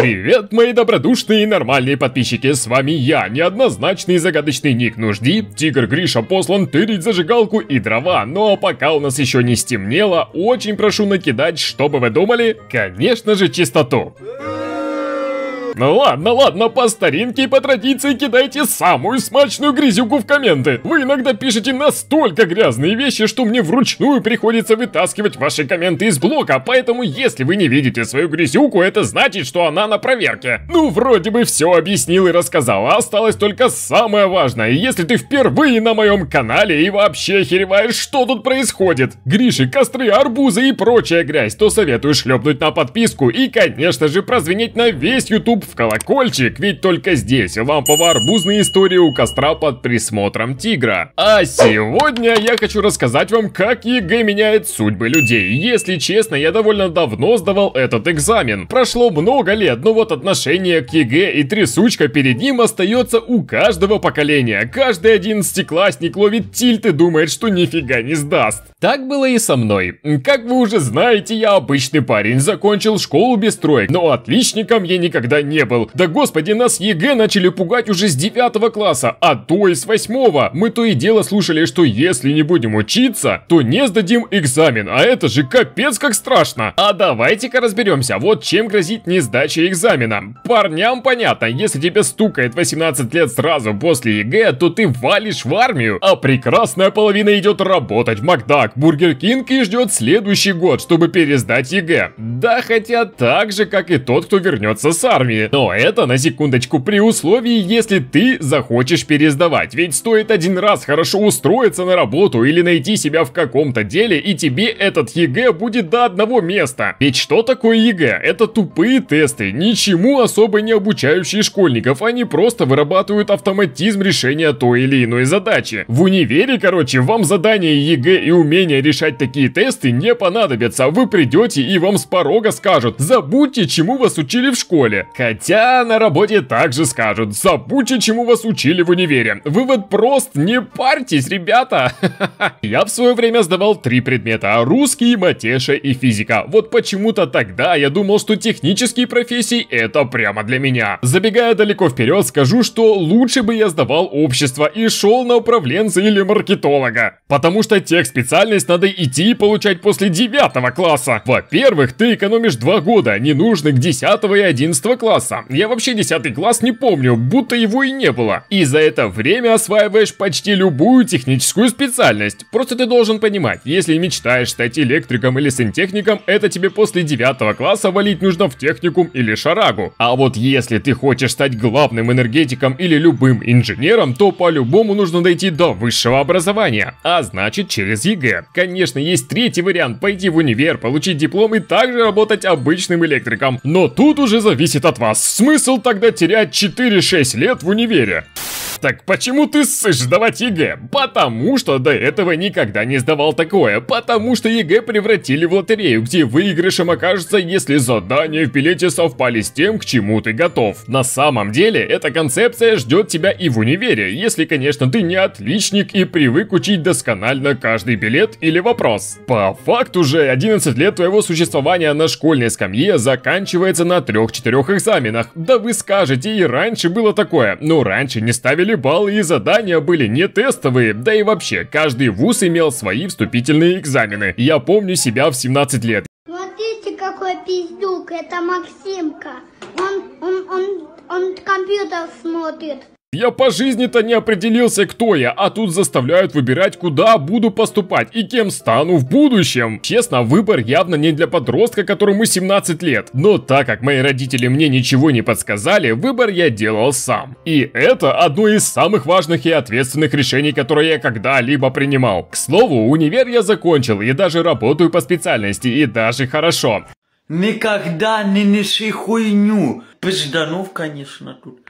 Привет, мои добродушные и нормальные подписчики, с вами я, неоднозначный и загадочный ник Нужди. Тигр Гриша послан тырить зажигалку и дрова, но пока у нас еще не стемнело, очень прошу накидать, чтобы вы думали, конечно же, чистоту. Ну ладно, ладно, по старинке и по традиции кидайте самую смачную грязюку в комменты. Вы иногда пишете настолько грязные вещи, что мне вручную приходится вытаскивать ваши комменты из блока, поэтому если вы не видите свою грязюку, это значит, что она на проверке. Ну, вроде бы все объяснил и рассказал, а осталось только самое важное. Если ты впервые на моем канале и вообще хереваешь, что тут происходит, гриши, костры, арбузы и прочая грязь, то советую шлепнуть на подписку и, конечно же, прозвенеть на весь YouTube в колокольчик, ведь только здесь вам повар бузные истории у костра под присмотром тигра. А сегодня я хочу рассказать вам, как ЕГЭ меняет судьбы людей. Если честно, я довольно давно сдавал этот экзамен. Прошло много лет, но вот отношение к ЕГЭ и трясучка перед ним остается у каждого поколения. Каждый одиннадцатиклассник ловит тильт и думает, что нифига не сдаст. Так было и со мной. Как вы уже знаете, я обычный парень, закончил школу без троек, но отличником я никогда не был. Да господи, нас ЕГЭ начали пугать уже с 9 класса, а то и с 8. Мы то и дело слушали, что если не будем учиться, то не сдадим экзамен, а это же капец как страшно. А давайте-ка разберемся, вот чем грозит несдача экзамена. Парням понятно, если тебе стукает 18 лет сразу после ЕГЭ, то ты валишь в армию, а прекрасная половина идет работать в Макдак так Бургер Кинг и ждет следующий год, чтобы пересдать ЕГЭ. Да, хотя так же, как и тот, кто вернется с армии. Но это, на секундочку, при условии, если ты захочешь пересдавать. Ведь стоит один раз хорошо устроиться на работу или найти себя в каком-то деле, и тебе этот ЕГЭ будет до одного места. Ведь что такое ЕГЭ? Это тупые тесты, ничему особо не обучающие школьников. Они просто вырабатывают автоматизм решения той или иной задачи. В универе, короче, вам задание ЕГЭ и умение умение решать такие тесты не понадобятся. Вы придете и вам с порога скажут, забудьте, чему вас учили в школе. Хотя на работе также скажут, забудьте, чему вас учили в универе. Вывод прост, не парьтесь, ребята. Я в свое время сдавал три предмета, русский, матеша и физика. Вот почему-то тогда я думал, что технические профессии это прямо для меня. Забегая далеко вперед, скажу, что лучше бы я сдавал общество и шел на управленца или маркетолога. Потому что тех специально специальность надо идти и получать после 9 класса. Во-первых, ты экономишь 2 года, не ненужных 10 и 11 класса. Я вообще 10 класс не помню, будто его и не было. И за это время осваиваешь почти любую техническую специальность. Просто ты должен понимать, если мечтаешь стать электриком или сантехником, это тебе после 9 класса валить нужно в техникум или шарагу. А вот если ты хочешь стать главным энергетиком или любым инженером, то по-любому нужно дойти до высшего образования, а значит через ЕГЭ. Конечно, есть третий вариант – пойти в универ, получить диплом и также работать обычным электриком. Но тут уже зависит от вас. Смысл тогда терять 4-6 лет в универе? так почему ты ссышь сдавать ЕГЭ? Потому что до этого никогда не сдавал такое. Потому что ЕГЭ превратили в лотерею, где выигрышем окажется, если задания в билете совпали с тем, к чему ты готов. На самом деле, эта концепция ждет тебя и в универе, если, конечно, ты не отличник и привык учить досконально каждый билет или вопрос. По факту же, 11 лет твоего существования на школьной скамье заканчивается на 3-4 экзаменах. Да вы скажете, и раньше было такое, но раньше не ставили деле баллы и задания были не тестовые, да и вообще, каждый вуз имел свои вступительные экзамены. Я помню себя в 17 лет. Смотрите, какой пиздюк, это Максимка. Он, он, он, он компьютер смотрит. Я по жизни-то не определился, кто я, а тут заставляют выбирать, куда буду поступать и кем стану в будущем. Честно, выбор явно не для подростка, которому 17 лет. Но так как мои родители мне ничего не подсказали, выбор я делал сам. И это одно из самых важных и ответственных решений, которые я когда-либо принимал. К слову, универ я закончил и даже работаю по специальности, и даже хорошо. Никогда не неси хуйню. Пизданов, конечно, тут.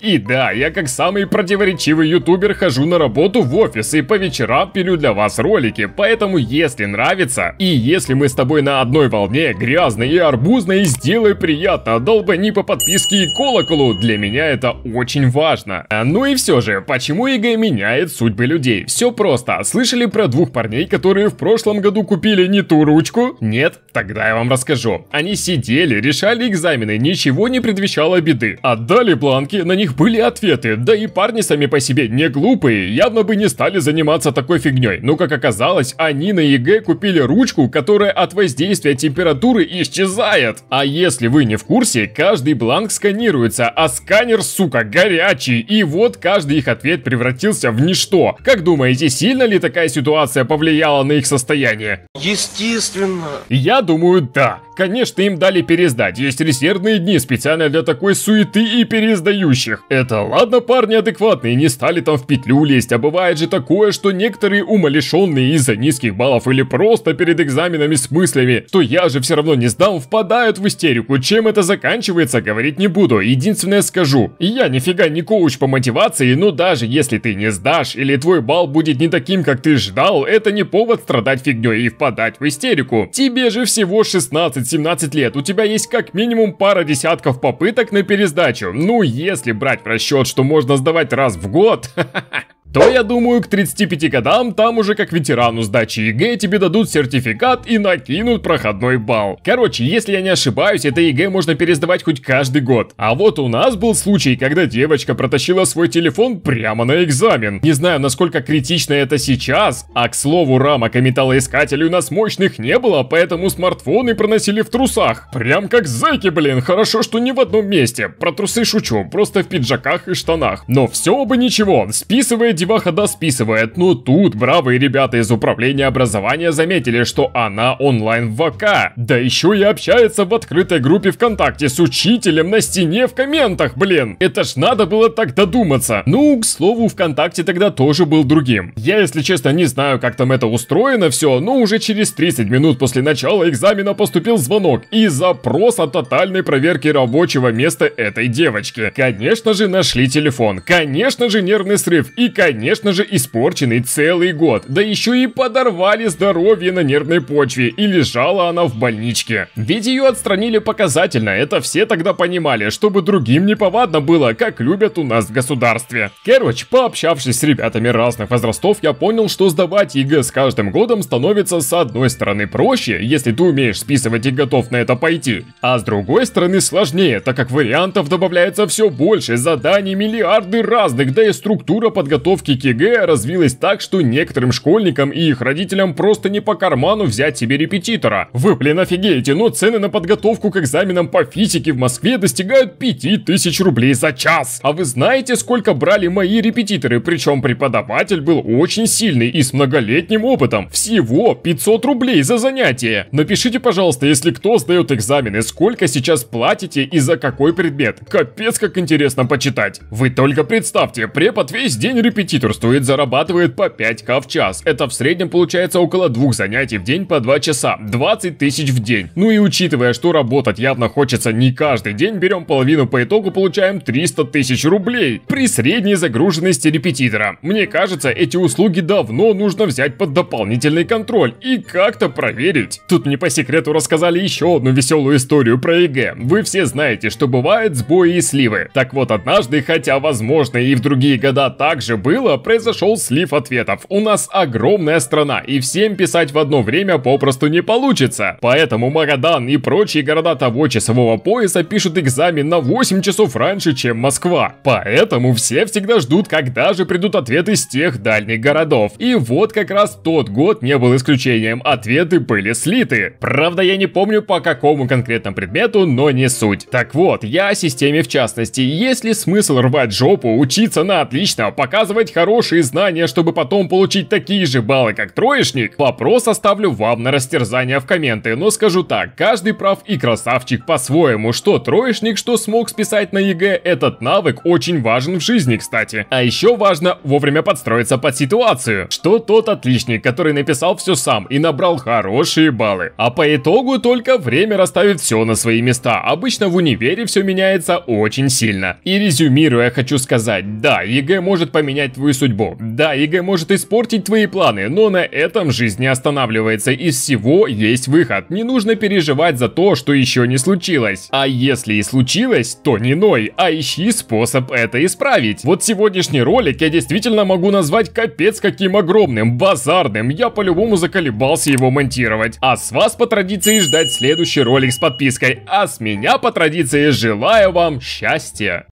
И да, я как самый противоречивый ютубер хожу на работу в офис и по вечерам пилю для вас ролики, поэтому если нравится, и если мы с тобой на одной волне, грязный и арбузный, сделай приятно, долбани по подписке и колоколу, для меня это очень важно. А, ну и все же, почему ЕГЭ меняет судьбы людей? Все просто, слышали про двух парней, которые в прошлом году купили не ту ручку? Нет? Тогда я вам расскажу. Они сидели, решали экзамены, ничего не предвещало беды, отдали план бланки на них были ответы, да и парни сами по себе не глупые, явно бы не стали заниматься такой фигней. Но как оказалось, они на ЕГЭ купили ручку, которая от воздействия температуры исчезает. А если вы не в курсе, каждый бланк сканируется, а сканер, сука, горячий. И вот каждый их ответ превратился в ничто. Как думаете, сильно ли такая ситуация повлияла на их состояние? Естественно. Я думаю, да. Конечно, им дали пересдать. Есть резервные дни специально для такой суеты и пересдачи сдающих. Это ладно парни адекватные, не стали там в петлю лезть, а бывает же такое, что некоторые умалишенные из-за низких баллов или просто перед экзаменами с мыслями, что я же все равно не сдам, впадают в истерику. Чем это заканчивается, говорить не буду. Единственное скажу, я нифига не коуч по мотивации, но даже если ты не сдашь или твой балл будет не таким, как ты ждал, это не повод страдать фигней и впадать в истерику. Тебе же всего 16-17 лет, у тебя есть как минимум пара десятков попыток на пересдачу. Ну, если брать в расчет, что можно сдавать раз в год, то, я думаю, к 35 годам там уже как ветерану сдачи ЕГЭ тебе дадут сертификат и накинут проходной балл. Короче, если я не ошибаюсь, это ЕГЭ можно пересдавать хоть каждый год. А вот у нас был случай, когда девочка протащила свой телефон прямо на экзамен. Не знаю, насколько критично это сейчас, а к слову, рамок и металлоискателей у нас мощных не было, поэтому смартфоны проносили в трусах. Прям как зэки, блин, хорошо, что не в одном месте. Про трусы шучу, просто в пиджаках и штанах. Но все бы ничего, списывая деваха досписывает, но ну, тут бравые ребята из управления образования заметили, что она онлайн в ВК. Да еще и общается в открытой группе ВКонтакте с учителем на стене в комментах, блин. Это ж надо было так додуматься. Ну, к слову, ВКонтакте тогда тоже был другим. Я, если честно, не знаю, как там это устроено все, но уже через 30 минут после начала экзамена поступил звонок и запрос о тотальной проверке рабочего места этой девочки. Конечно же, нашли телефон. Конечно же, нервный срыв. И, конечно конечно же, испорченный целый год. Да еще и подорвали здоровье на нервной почве, и лежала она в больничке. Ведь ее отстранили показательно, это все тогда понимали, чтобы другим не повадно было, как любят у нас в государстве. Короче, пообщавшись с ребятами разных возрастов, я понял, что сдавать ЕГЭ с каждым годом становится с одной стороны проще, если ты умеешь списывать и готов на это пойти, а с другой стороны сложнее, так как вариантов добавляется все больше, заданий миллиарды разных, да и структура подготовки подготовки к ЕГЭ развилось так, что некоторым школьникам и их родителям просто не по карману взять себе репетитора. Вы, блин, офигеете, но цены на подготовку к экзаменам по физике в Москве достигают 5000 рублей за час. А вы знаете, сколько брали мои репетиторы, причем преподаватель был очень сильный и с многолетним опытом. Всего 500 рублей за занятие. Напишите, пожалуйста, если кто сдает экзамены, сколько сейчас платите и за какой предмет. Капец, как интересно почитать. Вы только представьте, препод весь день репетитор репетиторствует, зарабатывает по 5к в час. Это в среднем получается около двух занятий в день по 2 часа, 20 тысяч в день. Ну и учитывая, что работать явно хочется не каждый день, берем половину по итогу получаем 300 тысяч рублей при средней загруженности репетитора. Мне кажется, эти услуги давно нужно взять под дополнительный контроль и как-то проверить. Тут мне по секрету рассказали еще одну веселую историю про ЕГЭ. Вы все знаете, что бывают сбои и сливы. Так вот, однажды, хотя возможно и в другие года также был было, произошел слив ответов. У нас огромная страна, и всем писать в одно время попросту не получится. Поэтому Магадан и прочие города того часового пояса пишут экзамен на 8 часов раньше, чем Москва. Поэтому все всегда ждут, когда же придут ответы с тех дальних городов. И вот как раз тот год не был исключением, ответы были слиты. Правда, я не помню по какому конкретному предмету, но не суть. Так вот, я о системе в частности. Есть ли смысл рвать жопу, учиться на отлично, показывать демонстрировать хорошие знания, чтобы потом получить такие же баллы, как троечник? Вопрос оставлю вам на растерзание в комменты, но скажу так, каждый прав и красавчик по-своему, что троечник, что смог списать на ЕГЭ, этот навык очень важен в жизни, кстати. А еще важно вовремя подстроиться под ситуацию, что тот отличник, который написал все сам и набрал хорошие баллы. А по итогу только время расставит все на свои места. Обычно в универе все меняется очень сильно. И резюмируя, хочу сказать, да, ЕГЭ может поменять твою судьбу. Да, ЕГЭ может испортить твои планы, но на этом жизнь не останавливается. Из всего есть выход. Не нужно переживать за то, что еще не случилось. А если и случилось, то не ной, а ищи способ это исправить. Вот сегодняшний ролик я действительно могу назвать капец каким огромным, базарным. Я по-любому заколебался его монтировать. А с вас по традиции ждать следующий ролик с подпиской. А с меня по традиции желаю вам счастья.